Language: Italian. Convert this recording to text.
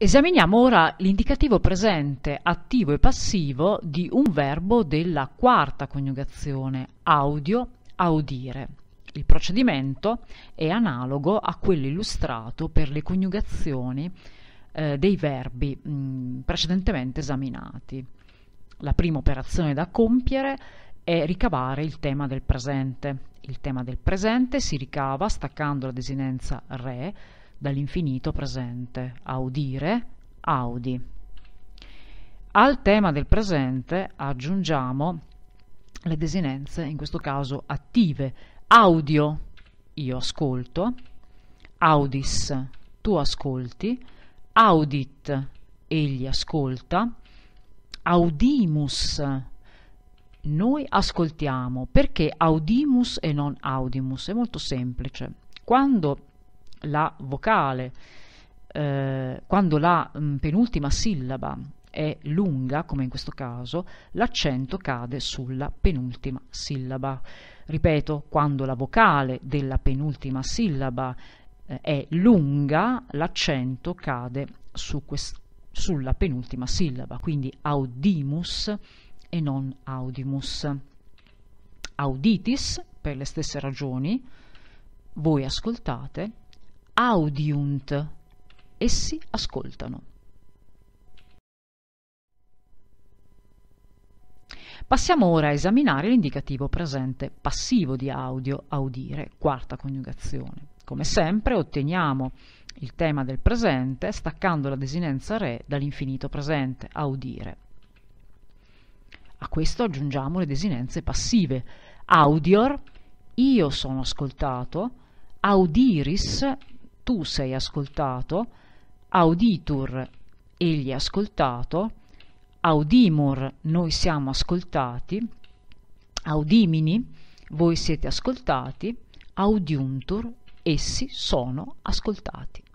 Esaminiamo ora l'indicativo presente, attivo e passivo di un verbo della quarta coniugazione, audio, audire. Il procedimento è analogo a quello illustrato per le coniugazioni eh, dei verbi mh, mm, precedentemente esaminati. La prima operazione da compiere è ricavare il tema del presente. Il tema del presente si ricava staccando la desinenza re dall'infinito presente. Audire, audi. Al tema del presente aggiungiamo le desinenze, in questo caso attive. Audio, io ascolto. Audis, tu ascolti. Audit, egli ascolta. Audimus, noi ascoltiamo. Perché audimus e non audimus? È molto semplice. Quando la vocale. Eh, quando la mh, mm, penultima sillaba è lunga, come in questo caso, l'accento cade sulla penultima sillaba. Ripeto, quando la vocale della penultima sillaba eh, è lunga, l'accento cade su sulla penultima sillaba, quindi audimus e non audimus. Auditis, per le stesse ragioni, voi ascoltate audiunt, essi ascoltano. Passiamo ora a esaminare l'indicativo presente passivo di audio, audire, quarta coniugazione. Come sempre otteniamo il tema del presente staccando la desinenza re dall'infinito presente, audire. A questo aggiungiamo le desinenze passive, audior, io sono ascoltato, audiris, tu sei ascoltato, auditur, egli è ascoltato, audimur, noi siamo ascoltati, audimini, voi siete ascoltati, audiuntur, essi sono ascoltati.